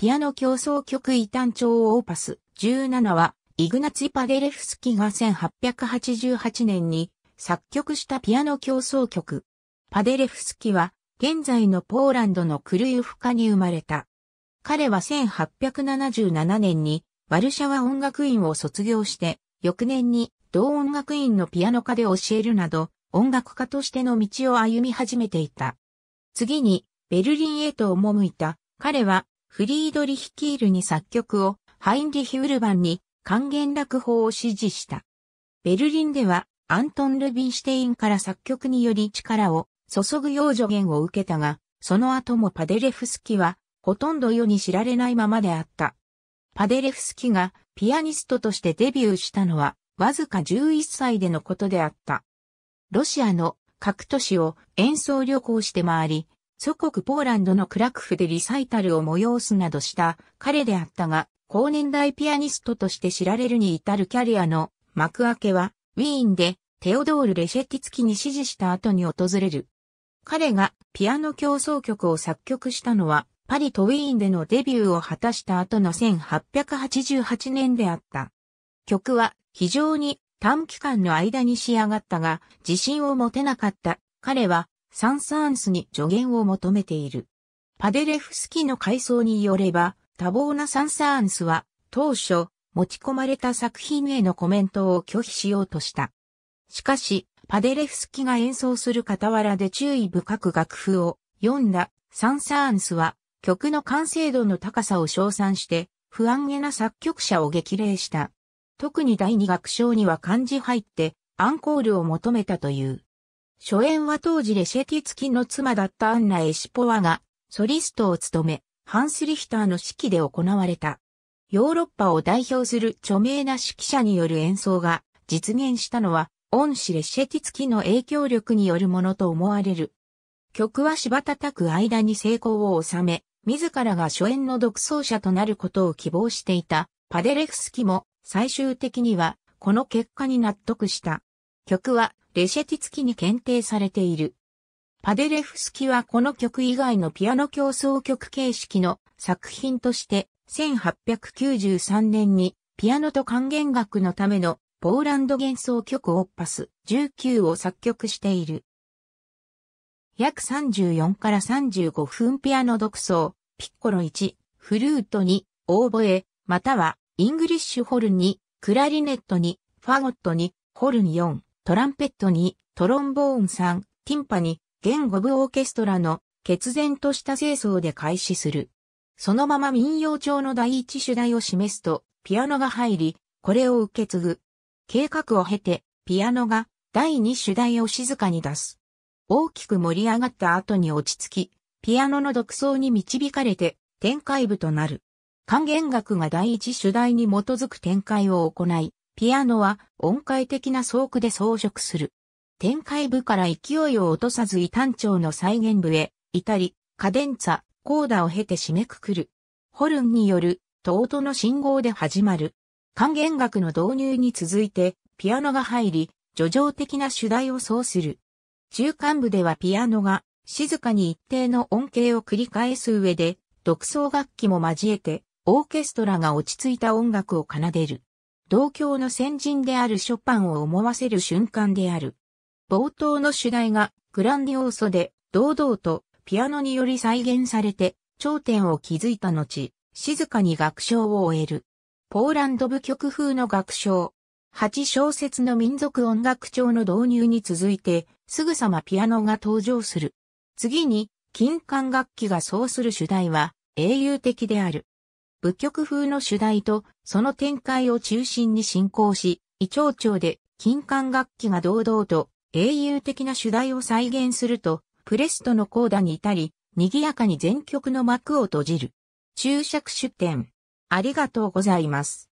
ピアノ競争曲異端調オーパス17は、イグナツィ・パデレフスキが1888年に作曲したピアノ競争曲。パデレフスキは、現在のポーランドのクルユフカに生まれた。彼は1877年にワルシャワ音楽院を卒業して、翌年に同音楽院のピアノ科で教えるなど、音楽家としての道を歩み始めていた。次に、ベルリンへと赴いた。彼は、フリードリヒ・キールに作曲を、ハインリヒ・ウルバンに還元楽法を指示した。ベルリンでは、アントン・ルビンシュテインから作曲により力を注ぐよう助言を受けたが、その後もパデレフスキは、ほとんど世に知られないままであった。パデレフスキがピアニストとしてデビューしたのは、わずか11歳でのことであった。ロシアの各都市を演奏旅行して回り、祖国ポーランドのクラクフでリサイタルを催すなどした彼であったが、高年代ピアニストとして知られるに至るキャリアの幕開けは、ウィーンでテオドール・レシェティツキに指示した後に訪れる。彼がピアノ競争曲を作曲したのは、パリとウィーンでのデビューを果たした後の1888年であった。曲は非常に短期間の間に仕上がったが、自信を持てなかった。彼はサンサーンスに助言を求めている。パデレフスキの回想によれば、多忙なサンサーンスは、当初、持ち込まれた作品へのコメントを拒否しようとした。しかし、パデレフスキが演奏する傍らで注意深く楽譜を読んだサンサーンスは曲の完成度の高さを称賛して不安げな作曲者を激励した。特に第二楽章には漢字入ってアンコールを求めたという。初演は当時レシェティツキの妻だったアンナ・エシポワが、ソリストを務め、ハンス・リヒターの指揮で行われた。ヨーロッパを代表する著名な指揮者による演奏が実現したのは、恩師レシェティツキの影響力によるものと思われる。曲は芝叩く間に成功を収め、自らが初演の独奏者となることを希望していたパデレフスキも最終的にはこの結果に納得した。曲はレシェティツキに検定されている。パデレフスキはこの曲以外のピアノ競争曲形式の作品として、1893年にピアノと管弦楽のためのポーランド幻想曲オッパス19を作曲している。約34から35分ピアノ独奏、ピッコロ1、フルート2、オーボエ、またはイングリッシュホルン2、クラリネット2、ファゴット2、ホルン4、トランペットに、トロンボーンんティンパに、言語部オーケストラの、決然とした清掃で開始する。そのまま民謡調の第一主題を示すと、ピアノが入り、これを受け継ぐ。計画を経て、ピアノが第二主題を静かに出す。大きく盛り上がった後に落ち着き、ピアノの独奏に導かれて展開部となる。還元楽が第一主題に基づく展開を行い、ピアノは音階的な奏句で装飾する。展開部から勢いを落とさず異端調の再現部へ、至り、カデンツァ、コーダを経て締めくくる。ホルンによる、ートの信号で始まる。還元楽の導入に続いて、ピアノが入り、叙情的な主題を奏する。中間部ではピアノが、静かに一定の音形を繰り返す上で、独奏楽器も交えて、オーケストラが落ち着いた音楽を奏でる。同郷の先人であるショパンを思わせる瞬間である。冒頭の主題がグランディオーソで堂々とピアノにより再現されて頂点を築いた後、静かに楽章を終える。ポーランド部曲風の楽章。8小節の民族音楽調の導入に続いて、すぐさまピアノが登場する。次に、金管楽器がそうする主題は、英雄的である。仏曲風の主題とその展開を中心に進行し、異長調で金管楽器が堂々と英雄的な主題を再現すると、プレストのコーダに至り、賑やかに全曲の幕を閉じる。注釈出典。ありがとうございます。